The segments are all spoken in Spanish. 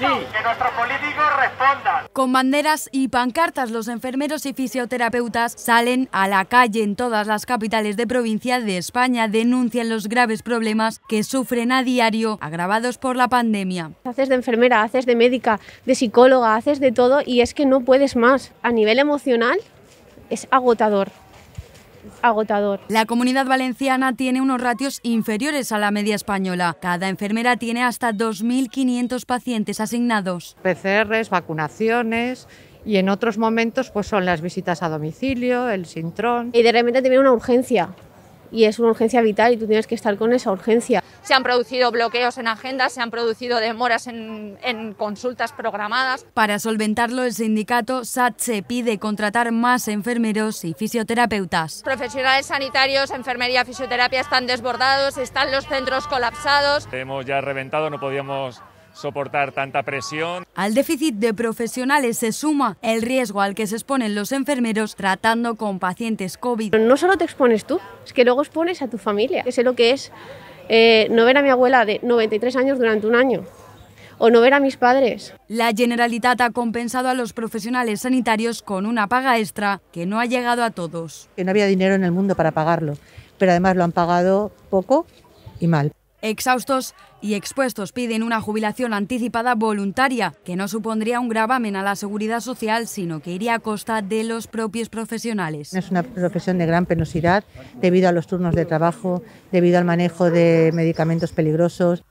sí. Que nuestros políticos respondan. Con banderas y pancartas, los enfermeros y fisioterapeutas salen a la calle en todas las capitales de provincia de España, denuncian los graves problemas que sufren a diario, agravados por la pandemia. Haces de enfermera, haces de médica, de psicóloga, haces de todo y es que no puedes más. A nivel emocional es agotador agotador. La comunidad valenciana tiene unos ratios inferiores a la media española. Cada enfermera tiene hasta 2.500 pacientes asignados. PCRs, vacunaciones y en otros momentos pues son las visitas a domicilio, el sintrón. Y de repente tiene una urgencia y es una urgencia vital y tú tienes que estar con esa urgencia. Se han producido bloqueos en agendas, se han producido demoras en, consultas programadas. Para solventarlo, el sindicato SAT se pide contratar más enfermeros y fisioterapeutas. Profesionales sanitarios, enfermería, fisioterapia están desbordados, están los centros colapsados. Hemos ya reventado, no podíamos soportar tanta presión. Al déficit de profesionales se suma el riesgo al que se exponen los enfermeros tratando con pacientes COVID. No solo te expones tú, es que luego expones a tu familia, que sé lo que es eh, no ver a mi abuela de 93 años durante un año o no ver a mis padres. La Generalitat ha compensado a los profesionales sanitarios con una paga extra que no ha llegado a todos. Que no había dinero en el mundo para pagarlo, pero además lo han pagado poco y mal. Exhaustos y expuestos piden una jubilación anticipada voluntaria, que no supondría un gravamen a la seguridad social, sino que iría a costa de los propios profesionales. Es una profesión de gran penosidad debido a los turnos de trabajo, debido al manejo de medicamentos peligrosos.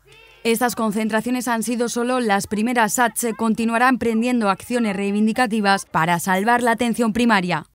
Estas concentraciones han sido solo las primeras. SATSE continuará emprendiendo acciones reivindicativas para salvar la atención primaria.